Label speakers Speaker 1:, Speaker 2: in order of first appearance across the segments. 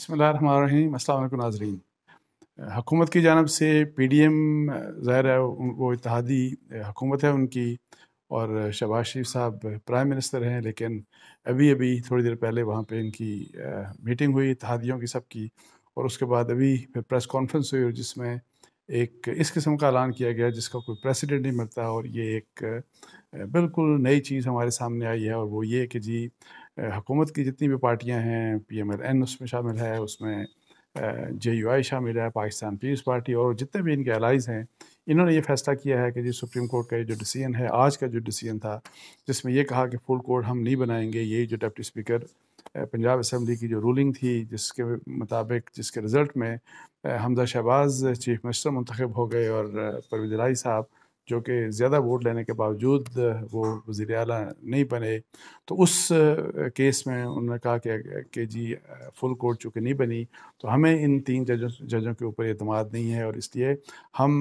Speaker 1: बसमिल नाजरीन हकूमत की जानब से पी डी एम ज़ाहिर है वो इतिहादी हकूमत है उनकी और शहबाज शरीफ साहब प्राइम मिनिस्टर हैं लेकिन अभी अभी थोड़ी देर पहले वहाँ पर इनकी मीटिंग हुई इतिहादियों की सब की और उसके बाद अभी फिर प्रेस कॉन्फ्रेंस हुई और जिसमें एक इस किस्म का ऐलान किया गया जिसका कोई प्रेसिडेंट नहीं मिलता और ये एक बिल्कुल नई चीज़ हमारे सामने आई है और वो ये कि जी हुकूमत की जितनी भी पार्टियां हैं पी एम एल एन उसमें शामिल है उसमें जे यू आई शामिल है पाकिस्तान पीपल्स पार्टी और जितने भी इनके अलाइज हैं इन्होंने ये फैसला किया है कि जी सुप्रीम कोर्ट का ये जो डिसीजन है आज का जो डिसीजन था जिसमें ये कहा कि फुल कोर्ट हम नहीं बनाएंगे ये जो डिप्टी स्पीकर पंजाब असम्बली की जो रूलिंग थी जिसके मुताबिक जिसके रिज़ल्ट में हमजा शहबाज चीफ मिनिस्टर मंतखब हो गए और परवेज लाई साहब जो कि ज़्यादा वोट लेने के बावजूद वो वज़ी अल नहीं बने तो उस केस में उन्होंने कहा कि कि जी फुल कोर्ट चूँकि नहीं बनी तो हमें इन तीन जजों जजों के ऊपर अतमाद नहीं है और इसलिए हम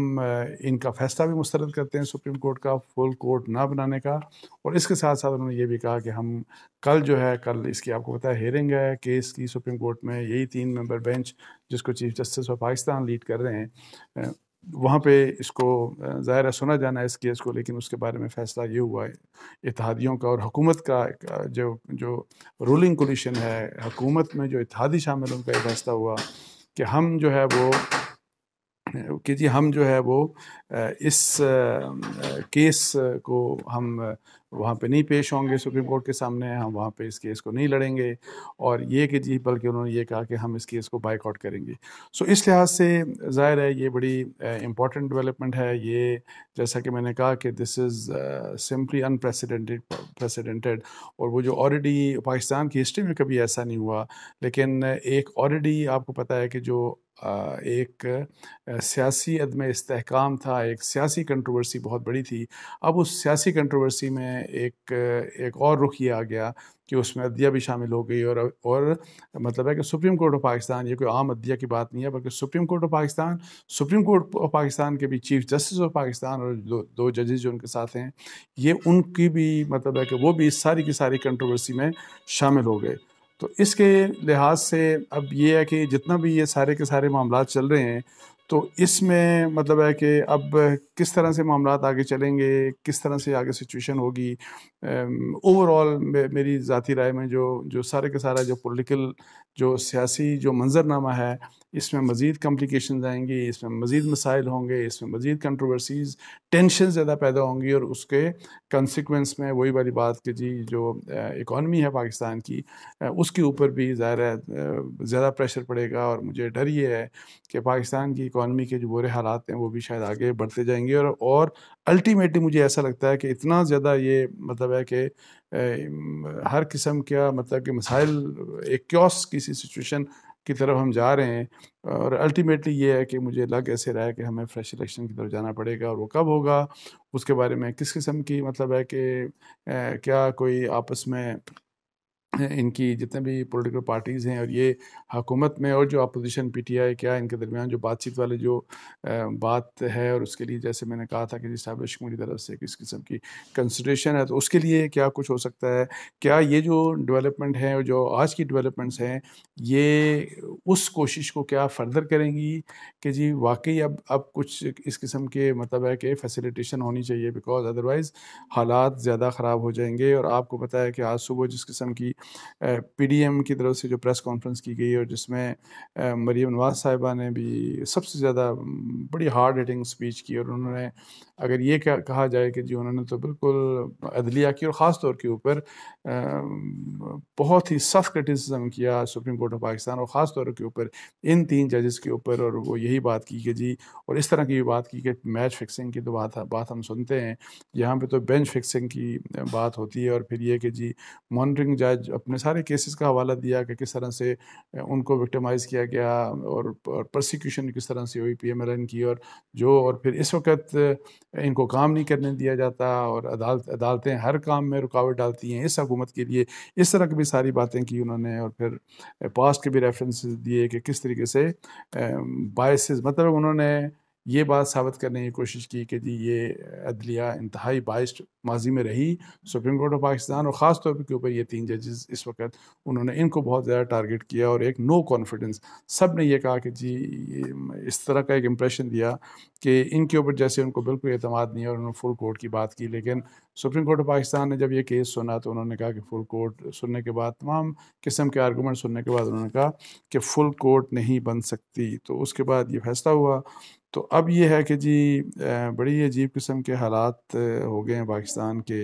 Speaker 1: इनका फ़ैसला भी मुस्तरद करते हैं सुप्रीम कोर्ट का फुल कोर्ट ना बनाने का और इसके साथ साथ उन्होंने ये भी कहा कि हम कल जो है कल इसकी आपको पता है हेयरिंग है केस की सुप्रीम कोर्ट में यही तीन मेंबर बेंच जिसको chief justice of Pakistan lead कर रहे हैं वहाँ पे इसको ज़ाहिर है सुना जाना है इस केस को लेकिन उसके बारे में फ़ैसला ये हुआ है इतिहादियों का और हुकूमत का जो जो रूलिंग कोलिशन है हुकूमत में जो इतिहादी शामिल उनका ये फैसला हुआ कि हम जो है वो कि जी हम जो है वो इस केस को हम वहाँ पे नहीं पेश होंगे सुप्रीम कोर्ट के सामने हम वहाँ पे इस केस को नहीं लड़ेंगे और ये कि जी बल्कि उन्होंने ये कहा कि हम इस केस को बाइकआउट करेंगे सो इस लिहाज से ज़ाहिर है ये बड़ी इंपॉर्टेंट डेवलपमेंट है ये जैसा कि मैंने कहा कि this is simply unprecedented precedented और वो जो ऑलरेडी पाकिस्तान की हिस्ट्री में कभी ऐसा नहीं हुआ लेकिन एक ऑलरेडी आपको पता है कि जो एक सियासी अदम इसकाम था एक सियासी कंट्रोवर्सी बहुत बड़ी थी अब उस सियासी कंट्रोवर्सी में एक एक और रुख ये आ गया कि उसमें अदिया भी शामिल हो गई और और मतलब है कि सुप्रीम कोर्ट ऑफ पाकिस्तान ये कोई आम अदिया की बात नहीं है बल्कि supreme court of Pakistan supreme court of Pakistan के भी चीफ जस्टिस ऑफ पाकिस्तान और दो, दो जजेज जो उनके साथ हैं ये उनकी भी मतलब है कि वो भी इस सारी की सारी कंट्रोवर्सी में शामिल हो गए तो इसके लिहाज से अब ये है कि जितना भी ये सारे के सारे मामला चल रहे हैं तो इसमें मतलब है कि अब किस तरह से मामला आगे चलेंगे किस तरह से आगे सिचुएशन होगी ओवरऑल मे, मेरी ज़ाती राय में जो जो सारे के सारा जो पॉलिटिकल जो सियासी जो मंजरनामा है इसमें मज़ीद कम्प्लिकेशन आएंगी इसमें मज़ीद मसाइल होंगे इसमें मज़ीद कंट्रोवर्सीज टेंशन ज़्यादा पैदा होंगी और उसके कंसिक्वेंस में वही वाली बात कि जी जो इकॉनमी है पाकिस्तान की उसके ऊपर भी ज़ाहिर ज़्यादा प्रेशर पड़ेगा और मुझे डर ये है कि पाकिस्तान की इकानमी के जो बुरे हालात हैं वो भी शायद आगे बढ़ते जाएंगे और और अल्टीमेटली मुझे ऐसा लगता है कि इतना ज़्यादा ये मतलब है कि हर किस्म का मतलब कि मसाइल एक क्योस किसी सिचुएशन की तरफ हम जा रहे हैं और अल्टीमेटली ये है कि मुझे लग ऐसे रहा है कि हमें फ्रेश इलेक्शन की तरफ जाना पड़ेगा और वो कब होगा उसके बारे में किस किस्म की मतलब है कि क्या कोई आपस में इनकी जितने भी पॉलिटिकल पार्टीज़ हैं और ये हकूमत में और जो अपोजिशन पी टी आई क्या इनके दरमियान जो बातचीत वाले जो बात है और उसके लिए जैसे मैंने कहा था कि इस्टाब्लिश मेरी तरफ से किस किस्म की कंसिड्रेशन है तो उसके लिए क्या कुछ हो सकता है क्या ये जो डेवलपमेंट है और जो आज की डेवलपमेंट्स हैं ये उस कोशिश को क्या फर्दर करेंगी कि जी वाकई अब अब कुछ इस किस्म के मतलब है कि फैसिलिटेशन होनी चाहिए बिकॉज अदरवाइज़ हालात ज़्यादा ख़राब हो जाएंगे और आपको पता है कि आज सुबह जिस किस्म की पीडीएम की तरफ से जो प्रेस कॉन्फ्रेंस की गई और जिसमें मरीम नवाज साहिबा ने भी सबसे ज़्यादा बड़ी हार्ड हिटिंग स्पीच की और उन्होंने अगर ये कहा जाए कि जी उन्होंने तो बिल्कुल अदलिया की और ख़ास तौर के ऊपर बहुत ही सख्त क्रिटिसिज्म किया सुप्रीम कोर्ट ऑफ पाकिस्तान और ख़ास तौर के ऊपर इन तीन जजेस के ऊपर और वो यही बात की कि जी और इस तरह की भी बात की कि मैच फिक्सिंग की तो बात बात हम सुनते हैं यहाँ पे तो बेंच फिक्सिंग की बात होती है और फिर ये कि जी मॉनिटरिंग जज अपने सारे केसेस का हवाला दिया कि किस तरह से उनको विक्टिमाइज़ किया गया और प्रोसिक्यूशन किस तरह से हुई पी एम एल एन की और जो और फिर इस वक्त इनको काम नहीं करने दिया जाता और अदालत अदालतें हर काम में रुकावट डालती हैं इस हकूमत के लिए इस तरह की भी सारी बातें की उन्होंने और फिर पास्ट के भी रेफरेंसेस दिए कि किस तरीके से बायसेस मतलब उन्होंने ये बात साबित करने की कोशिश की कि जी ये अदलिया इंतहाई बाइस्ड माजी में रही सुप्रीम कोर्ट ऑफ पाकिस्तान और ख़ास तौर के ऊपर ये तीन जजेस इस वक्त उन्होंने इनको बहुत ज़्यादा टारगेट किया और एक नो कॉन्फिडेंस सब ने ये कहा कि जी इस तरह का एक इम्प्रेशन दिया कि इनके ऊपर जैसे उनको बिल्कुल अतमाद नहीं है और उन्होंने फुल कोर्ट की बात की लेकिन सुप्रीम कोर्ट ऑफ पाकिस्तान ने जब ये केस सुना तो उन्होंने कहा कि फुल कोर्ट सुनने के बाद तमाम किस्म के आर्गूमेंट सुनने के बाद उन्होंने कहा कि फुल कोर्ट नहीं बन सकती तो उसके बाद ये फैसला हुआ तो अब ये है कि जी बड़ी अजीब किस्म के हालात हो गए हैं पाकिस्तान के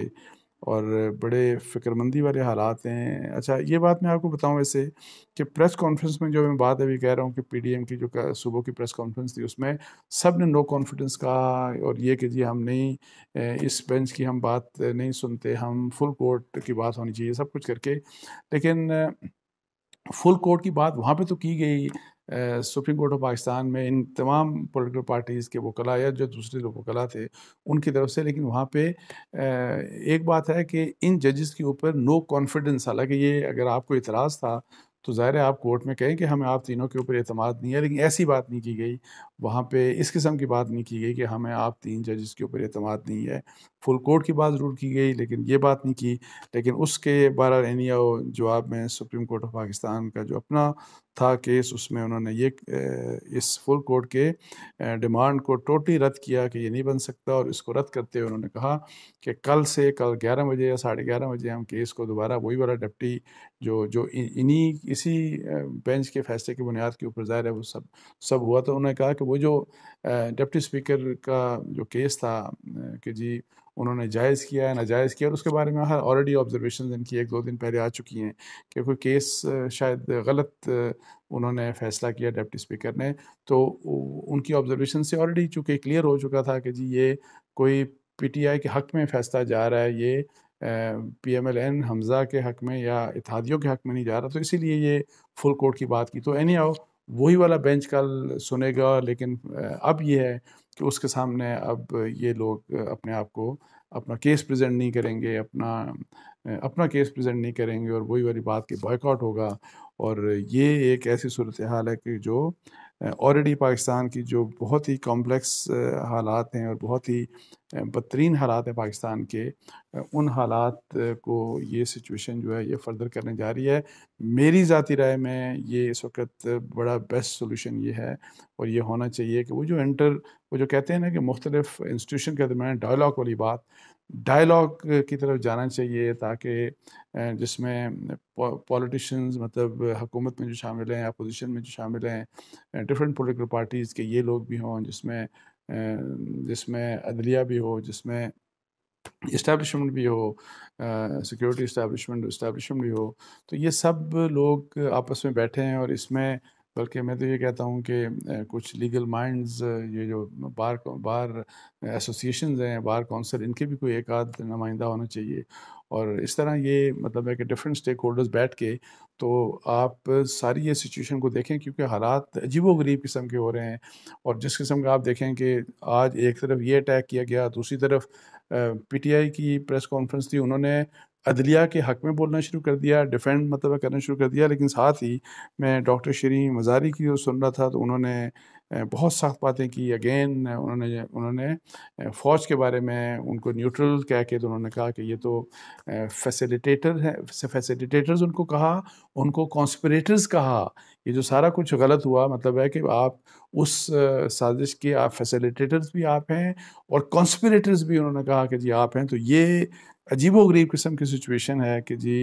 Speaker 1: और बड़े फ़िक्रमंदी वाले हालात हैं अच्छा ये बात मैं आपको बताऊं वैसे कि प्रेस कॉन्फ्रेंस में जो मैं बात अभी कह रहा हूँ कि पीडीएम की जो सुबह की प्रेस कॉन्फ्रेंस थी उसमें सब ने नो कॉन्फिडेंस कहा और ये कि जी हम नहीं इस बेंच की हम बात नहीं सुनते हम फुल कोर्ट की बात होनी चाहिए सब कुछ करके लेकिन फुल कोर्ट की बात वहाँ पर तो की गई सुप्रीम कोर्ट ऑफ पाकिस्तान में इन तमाम पोलिटिकल पार्टीज़ के वकला या जो दूसरे लोग वकला थे उनकी तरफ से लेकिन वहाँ पे एक बात है कि इन जजेस के ऊपर नो कॉन्फिडेंस हालांकि ये अगर आपको इतराज़ था तो ज़ाहिर है आप कोर्ट में कहें कि हमें आप तीनों के ऊपर अतमाद नहीं है लेकिन ऐसी बात नहीं की गई वहाँ पे इस किस्म की बात नहीं की गई कि हमें आप तीन जजेस के ऊपर अतमाद नहीं है फुल कोर्ट की बात ज़रूर की गई लेकिन ये बात नहीं की लेकिन उसके बारह एनी जवाब में सुप्रीम कोर्ट ऑफ पाकिस्तान का जो अपना था केस उसमें उन्होंने ये इस फुल कोर्ट के डिमांड को टोटली रद्द किया कि ये नहीं बन सकता और इसको रद्द करते हुए उन्होंने कहा कि कल से कल ग्यारह बजे या साढ़े ग्यारह बजे हम केस को दोबारा वही वाला डिप्टी जो जो इन्हीं इसी बेंच के फैसले की बुनियाद के ऊपर ज़ाहिर है वो सब सब हुआ तो उन्होंने कहा कि तो वो जो डिप्टी स्पीकर का जो केस था कि जी उन्होंने जायज़ किया नाजायज़ किया और उसके बारे में हर ऑलरेडी ऑब्जर्वेशन इनकी एक दो दिन पहले आ चुकी हैं कि कोई केस शायद गलत उन्होंने फैसला किया डिप्टी स्पीकर ने तो उनकी ऑब्जर्वेशन से ऑलरेडी चूँकि क्लियर हो चुका था कि जी ये कोई पीटीआई के हक़ में फैसला जा रहा है ये P M L N Hamza के हक़ में या इतिहादियों के हक़ में नहीं जा रहा तो इसीलिए ये फुल कोर्ट की बात की तो एनी आओ वही वाला बेंच कल सुनेगा लेकिन अब ये है कि उसके सामने अब ये लोग अपने आप को अपना केस प्रेजेंट नहीं करेंगे अपना अपना केस प्रेजेंट नहीं करेंगे और वही वाली बात की बॉयकॉट होगा और ये एक ऐसी सूरत हाल है कि जो ऑलरेडी पाकिस्तान की जो बहुत ही कॉम्प्लेक्स हालात हैं और बहुत ही बदतरीन हालात हैं पाकिस्तान के उन हालात को ये सिचुएशन जो है ये फर्दर करने जा रही है मेरी ज़ाती राय में ये इस वक्त बड़ा बेस्ट सोल्यूशन ये है और ये होना चाहिए कि वो जो इंटर वो जो कहते हैं ना कि मुख्तलिफ इंस्टीट्यूशन के दरमियान डायलॉग वाली बात डायलॉग uh, की तरफ जाना चाहिए ताकि uh, जिसमें पॉलिटिशियंस uh, मतलब हुकूमत में जो शामिल हैं अपोजिशन में जो शामिल हैं डिफरेंट पॉलिटिकल पार्टीज़ के ये लोग भी हों जिसमें जिसमें अदलिया भी हो जिसमें इस्टेबलिशमेंट भी हो सिक्योरिटी इस्टेबलिशमेंट इस्टेबलिशमेंट भी हो तो ये सब लोग आपस में बैठे हैं और इसमें बल्कि मैं तो ये कहता हूँ कि कुछ लीगल माइंड्स ये जो बार बार एसोसिएशन हैं बार काउंसिल इनके भी कोई एक आध नुमाइंदा होना चाहिए और इस तरह ये मतलब है कि डिफरेंट स्टेक होल्डर्स बैठ के तो आप सारी ये सिचुएशन को देखें क्योंकि हालात अजीब गरीब किस्म के हो रहे हैं और जिस किस्म का आप देखें कि आज एक तरफ ये अटैक किया गया दूसरी तरफ पीटीआई की प्रेस कॉन्फ्रेंस थी उन्होंने अदलिया के हक में बोलना शुरू कर दिया डिफेंड मतलब करना शुरू कर दिया लेकिन साथ ही मैं डॉक्टर शरी मजारी की जो सुन रहा था तो उन्होंने बहुत सख्त बातें की अगेन उन्होंने उन्होंने फ़ौज के बारे में उनको न्यूट्रल कह के तो उन्होंने कहा कि ये तो फैसिलिटेटर हैं फैसिलिटेटर्स उनको कहा उनको कॉन्स्परेटर्स कहा ये जो सारा कुछ गलत हुआ मतलब है कि आप उस साजिश के आप फैसिलिटेटर्स भी आप हैं और कॉन्स्परेटर्स भी उन्होंने कहा कि जी आप हैं तो ये अजीबो गरीब किस्म की सिचुएशन है कि जी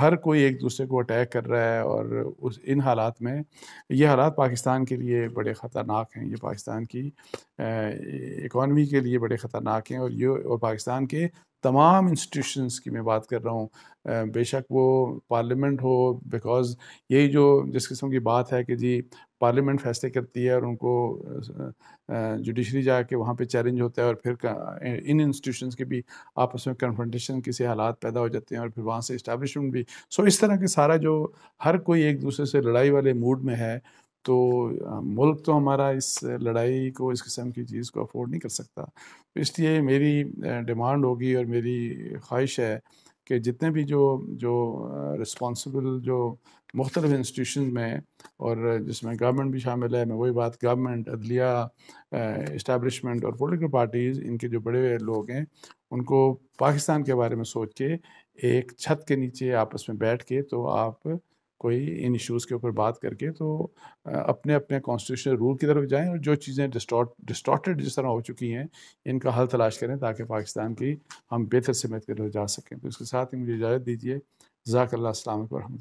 Speaker 1: हर कोई एक दूसरे को अटैक कर रहा है और उस इन हालात में ये हालात पाकिस्तान के लिए बड़े ख़तरनाक हैं ये पाकिस्तान की इकॉनमी के लिए बड़े ख़तरनाक हैं और ये और पाकिस्तान के तमाम इंस्टीट्यूशंस की मैं बात कर रहा हूँ बेशक वो पार्लियामेंट हो बिकॉज यही जो जिस किस्म की बात है कि जी पार्लियामेंट फैसले करती है और उनको जुडिशरी जाके वहाँ पे चैलेंज होता है और फिर इन इंस्टीट्यूशंस के भी आपस में कन्फ्रंटेशन किसी हालात पैदा हो जाते हैं और फिर वहाँ से इस्टबलिशमेंट भी सो इस तरह के सारा जो हर कोई एक दूसरे से लड़ाई वाले मूड में है तो मुल्क तो हमारा इस लड़ाई को इस किस्म की चीज़ को अफोर्ड नहीं कर सकता तो इसलिए मेरी डिमांड होगी और मेरी ख्वाहिश है कि जितने भी जो जो रिस्पॉन्सिबल जो मुख्तल इंस्टीट्यूशन में और जिसमें गवर्नमेंट भी शामिल है मैं वही बात गवर्नमेंट अदलिया इस्टबलिशमेंट और पोलिटिकल पार्टीज़ इनके जो बड़े लोग हैं उनको पाकिस्तान के बारे में सोच के एक छत के नीचे आपस में बैठ के तो आप कोई इन इश्यूज़ के ऊपर बात करके तो अपने अपने कॉन्स्टिट्यूशनल रूल की तरफ जाएं और जो चीज़ें डिस्टॉट डिस्टॉटेड जिस तरह हो चुकी हैं इनका हल तलाश करें ताकि पाकिस्तान की हम बेहतर समेत कर जा सकें तो इसके साथ ही मुझे इजाज़त दीजिए जजाकल्ला असल वरहमल